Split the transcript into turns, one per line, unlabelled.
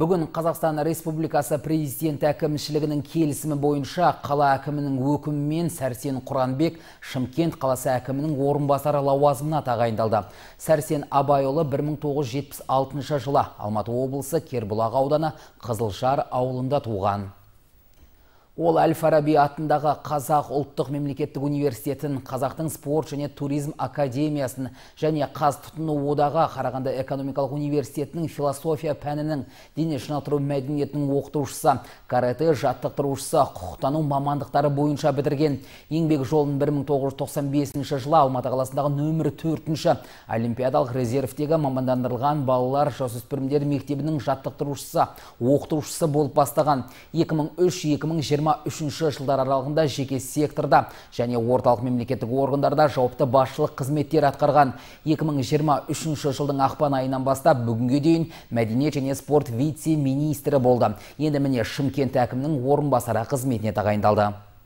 Бүгін Қазақстан Республикасы президенті әкімшілігінің келісімі бойынша қала әкімінің өкімімен Сәрсен Құранбек Шымкент қаласы әкімінің орынбасары лауазымына тағайындалды. Сәрсен Абайұлы 1976 жылы Алматы облысы Кербұлақ ауданы Қызылшар ауылында туған. Ол әл фараби атындағы Қазақ ұлттық мемлекеттік университетін, Қазақтың спорт және туризм академиясын және қаз тұтыну одағы Қарағанды экономикалық университетінің философия пәнінің дене шынықтыру мәдениетінің оқытушысы, қараты жаттықтырушысы, құқықтану мамандықтары бойынша бітірген. Еңбек жолын 1995 жылы Алматы қаласындағы нөмірі 4-ші олимпиадалық резервтегі мамандандырылған балалар жасөспірімдер мектебінің жаттықтырушысы, оқытушысы болып бастаған 2003-2020 2023 жылдар аралығында жеке секторда және орталық мемлекеттік органдарда жауапты басшылық қызметтер атқарған 2023 жылдың ақпан айынан бастап бүгінге дейін мәдениет және спорт вице-министрі болды енді міне шымкент әкімінің орынбасары қызметіне тағайындалды